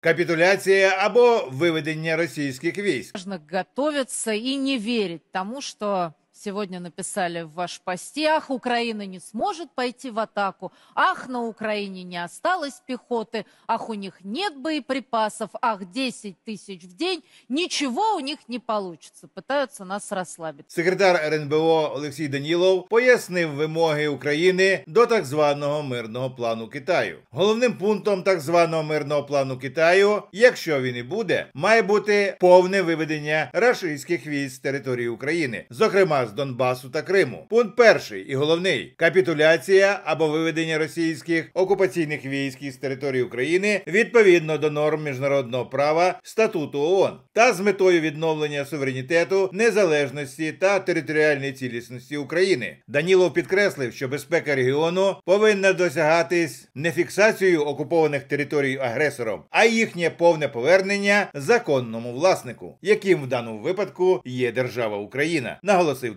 капітуляція або виведення російських військ. Можна готуватися і не вірити тому, що сегодня написали в ваш посте, ах, Украина не сможет пойти в атаку, ах, на Украине не осталось пехоты, ах, у них нет боеприпасов, ах, 10 тысяч в день, ничего у них не получится, пытаются нас расслабить. Секретар РНБО Олексій Данілов пояснив вимоги України до так званого мирного плану Китаю. Головним пунктом так званого мирного плану Китаю, якщо він і буде, має бути повне виведення рашистських військ з території України, зокрема з Донбасу та Криму. Пункт перший і головний: капітуляція або виведення російських окупаційних військ із території України відповідно до норм міжнародного права статуту ООН та з метою відновлення суверенітету, незалежності та територіальної цілісності України. Данілов підкреслив, що безпека регіону повинна досягатись не фіксацією окупованих територій агресором, а їхнє повне повернення законному власнику, яким в даному випадку є держава Україна, наголосив.